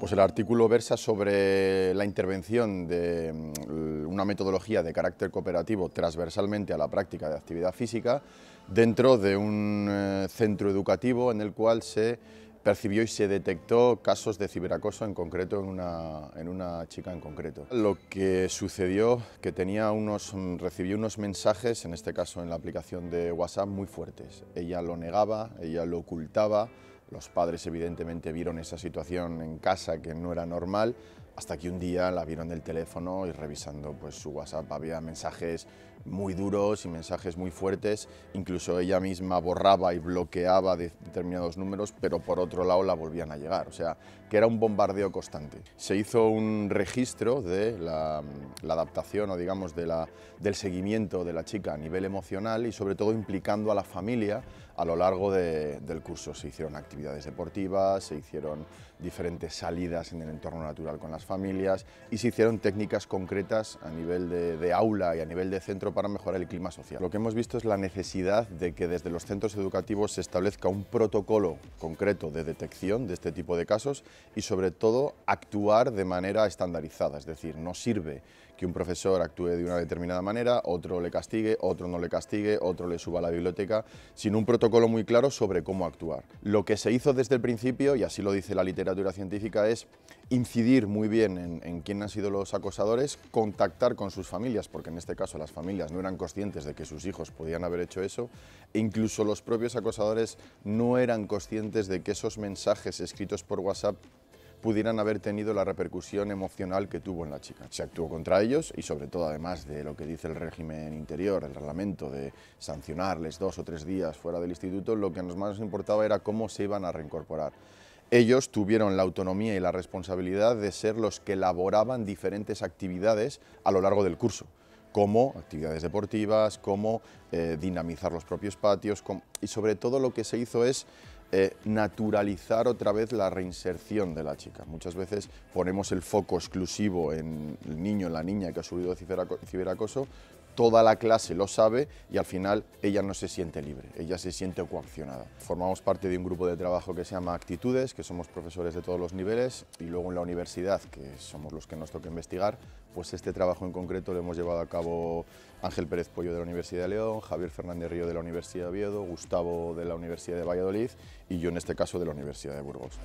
Pues el artículo versa sobre la intervención de mm, una metodología de carácter cooperativo transversalmente a la práctica de actividad física dentro de un eh, centro educativo en el cual se percibió y se detectó casos de ciberacoso, en concreto en una, chica en concreto. Lo que sucedió que tenía unos, mm, recibió unos mensajes, en este caso en la aplicación de WhatsApp, muy fuertes. Ella lo negaba, ella lo ocultaba, los padres evidentemente vieron esa situación en casa que no era normal, hasta que un día la vieron del teléfono y revisando pues, su WhatsApp había mensajes muy duros y mensajes muy fuertes. Incluso ella misma borraba y bloqueaba determinados números, pero por otro lado la volvían a llegar. O sea, que era un bombardeo constante. Se hizo un registro de la, adaptación o digamos del seguimiento de la chica a nivel emocional y sobre todo implicando a la familia a lo largo del curso. Se hicieron actividades deportivas, se hicieron diferentes salidas en el entorno natural con la familias y se hicieron técnicas concretas a nivel de, aula y a nivel de centro para mejorar el clima social. Lo que hemos visto es la necesidad de que desde los centros educativos se establezca un protocolo concreto de detección de este tipo de casos y sobre todo actuar de manera estandarizada, es decir, no sirve que un profesor actúe de una determinada manera, otro le castigue, otro no le castigue, otro le suba a la biblioteca, sin un protocolo muy claro sobre cómo actuar. Lo que se hizo desde el principio, y así lo dice la literatura científica, es incidir muy bien en, quién han sido los acosadores, contactar con sus familias, porque en este caso las familias no eran conscientes de que sus hijos podían haber hecho eso, e incluso los propios acosadores no eran conscientes de que esos mensajes escritos por WhatsApp pudieran haber tenido la repercusión emocional que tuvo en la chica. Se actuó contra ellos y sobre todo además de lo que dice el régimen interior, el reglamento de sancionarles dos o tres días fuera del instituto, lo que nos más importaba era cómo se iban a reincorporar. Ellos tuvieron la autonomía y la responsabilidad de ser los que elaboraban diferentes actividades a lo largo del curso como actividades deportivas, como eh, dinamizar los propios patios, y sobre todo lo que se hizo es eh, naturalizar otra vez la reinserción de la chica. Muchas veces ponemos el foco exclusivo en el niño, en la niña que ha subido ciberacoso, toda la clase lo sabe y al final ella no se siente libre, ella se siente coaccionada. Formamos parte de un grupo de trabajo que se llama Actitudes, que somos profesores de todos los niveles y luego en la universidad, que somos los que nos toca investigar, pues este trabajo en concreto lo hemos llevado a cabo Ángel Pérez Pollo de la Universidad de León, Javier Fernández Río de la Universidad de Oviedo, Gustavo de la Universidad de Valladolid y yo en este caso de la Universidad de Burgos.